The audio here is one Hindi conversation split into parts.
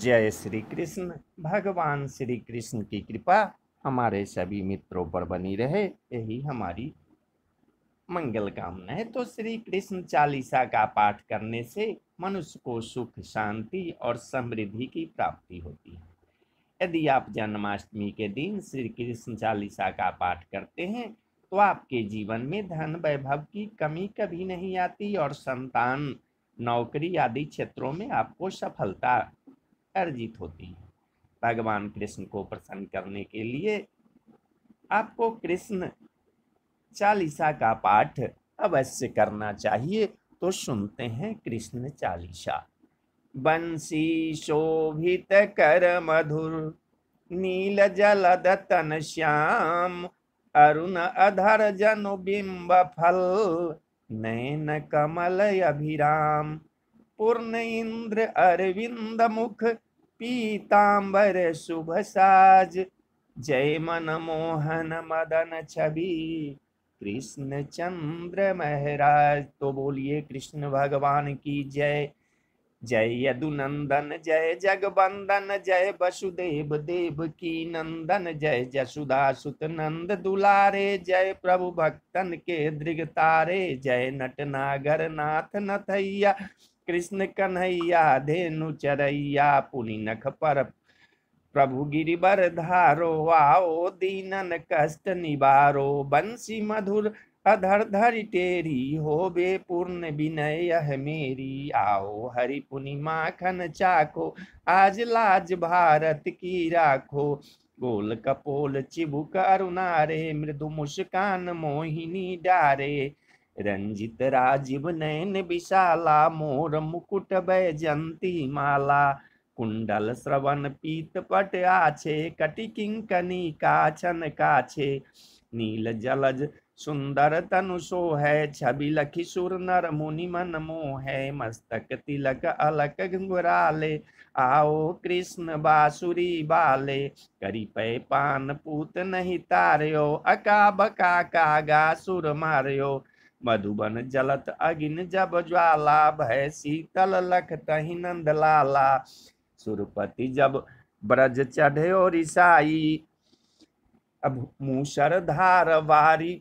जय श्री कृष्ण भगवान श्री कृष्ण की कृपा हमारे सभी मित्रों पर बनी रहे यही हमारी मंगल कामना है तो श्री कृष्ण चालीसा का पाठ करने से मनुष्य को सुख शांति और समृद्धि की प्राप्ति होती है यदि आप जन्माष्टमी के दिन श्री कृष्ण चालीसा का पाठ करते हैं तो आपके जीवन में धन वैभव की कमी कभी नहीं आती और संतान नौकरी आदि क्षेत्रों में आपको सफलता अर्जित होती हैं भगवान कृष्ण को प्रसन्न करने के लिए आपको कृष्ण चालीसा का पाठ अवश्य करना चाहिए तो सुनते हैं कृष्ण चालीसा बंसी शोभित कर मधुर नील जल दतन श्याम अरुण अधर जनु बिंब फल नयन कमल अभिराम पूर्ण इंद्र अरविंद मुख पीताम्बर शुभ साज जय मन मोहन मदन छवि कृष्ण चंद्र महराज तो बोलिए कृष्ण भगवान की जय जय यदुनंदन जय जगबंदन जय वसुदेव देव की नंदन जय जसुदा सुत नंद दुलारे जय प्रभु भक्तन के दृग तारे जय नट नागर नाथ नथैया कृष्ण कन्हैया धेनु चरैया पुनि नख पर प्रभु गिरिवर धारो आओ दीनन कष्ट निवारो बंसी मधुर अधर धर टेरी हो बे पूर्ण विनय यह मेरी आओ हरि पुनि माखन चाको आज लाज भारत की राखो गोल कपोल चिबुक अरुणारे मृदु मुस्कान मोहिनी डारे रंजित राजीव नयन विशाला मोर मुकुट बैजंती माला कुंडल श्रवण पीत पट आछे कटिकिंकनी काछन काछे नील जलज सुंदर तनु सो है छवि लखी सुर नर मुनि मन मोह है मस्तक तिलक अलक घुराले आओ कृष्ण बासुरी बाले करी पे पान पूत नहीं तारयो अका बका का गा सुर मारयो मधुबन जलत अगिन जब ज्वाला भय शीतल लख तही नंद लाला सुरपति जब ब्रज चढ़े और ईसाई अब मूसर धार वारी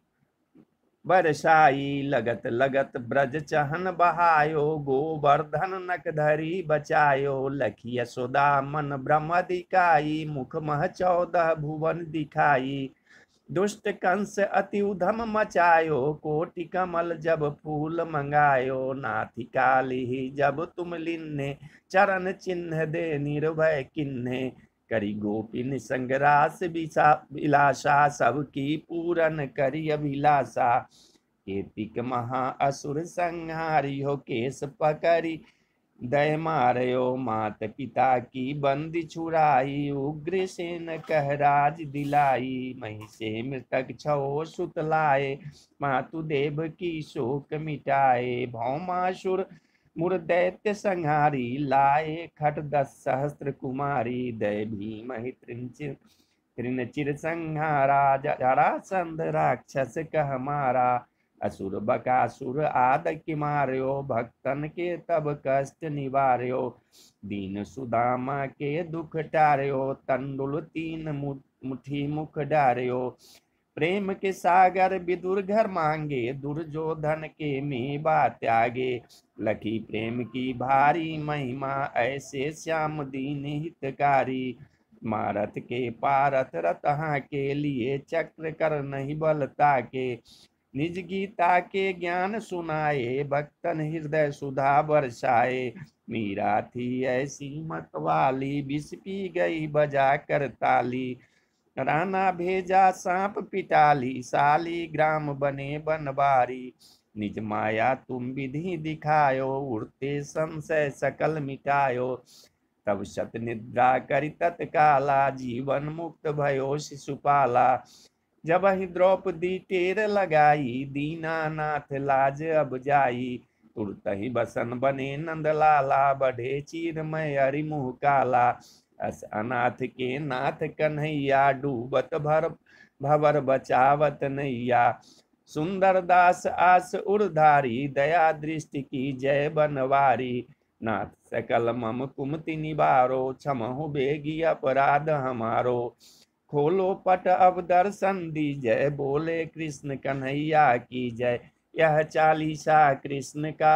बरसाई लगत लगत ब्रज चहन बहायो गोवर्धन नक धरी बचायो लखी यशोदा मन ब्रह्म दिखाई मुख मह चौदह भुवन दिखाई दुष्ट कंस अति उधम मचायो कोटि कमल जब फूल मंगायो नाथि काली जब तुम लिन्ने चरण चिन्ह दे निर्भय किन्ने करी गोपिन संग्रास विलासा सबकी पूरन करी अभिलाषा केतिक महा असुर संहारी हो केस पकड़ी दह मारयो मात पिता की बंदी छुराई उग्र सेन राज दिलाई मही से मृतक छो सुतलाए मातु देव की शोक मिटाए भौमासुर मुर्दैत्य संहारी लाए खट दस सहस्त्र कुमारी दय भीम त्रिंचिर त्रिनचिर संहारा जरा संध राक्षस कह मारा असुर बकासुर आद किमार्यो भक्तन के तब कष्ट निवार्यो दीन सुदामा के दुख टार्यो तंडुल तीन मुठी मुख डार्यो प्रेम के सागर विदुर घर मांगे दुर्जोधन के मेवा त्यागे लखी प्रेम की भारी महिमा ऐसे श्याम दीन हितकारी मारत के पारत रतहा के लिए चक्र कर नहीं बलता के निज गीता के ज्ञान सुनाए भक्तन हृदय सुधा बरसाए मीरा थी ऐसी वाली बिस पी गई बजा कर ताली राना भेजा सांप पिटाली साली ग्राम बने बनबारी निज माया तुम विधि दिखायो उड़ते संशय सकल मिटायो तब सत निद्रा करी तत्काला जीवन मुक्त भयो शिशुपाला जब ही द्रौपदी टेर लगाई दीनानाथ लाज अब जाई तुरत ही बसन बने नंद लाला बढ़े चीर में हरिमुह काला अस अनाथ के नाथ कन्हैया डूबत भर भवर बचावत नैया सुंदर दास आस उर्धारी दया दृष्टि की जय बनवारी नाथ सकल मम कुमति क्षम हो बेगी अपराध हमारो खोलो पट अब दर्शन जय बोले कृष्ण कन्हैया की जय यह चालीसा कृष्ण का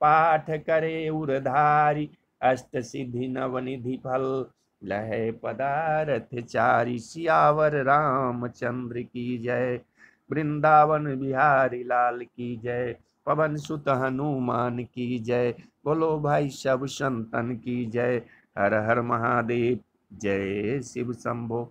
पाठ करे उधारी अष्ट सिद्धि नव निधि फल लहे पदारथ चारी सियावर चंद्र की जय वृंदावन बिहारी लाल की जय पवन सुत हनुमान की जय बोलो भाई सब संतन की जय हर हर महादेव जय शिव शंभो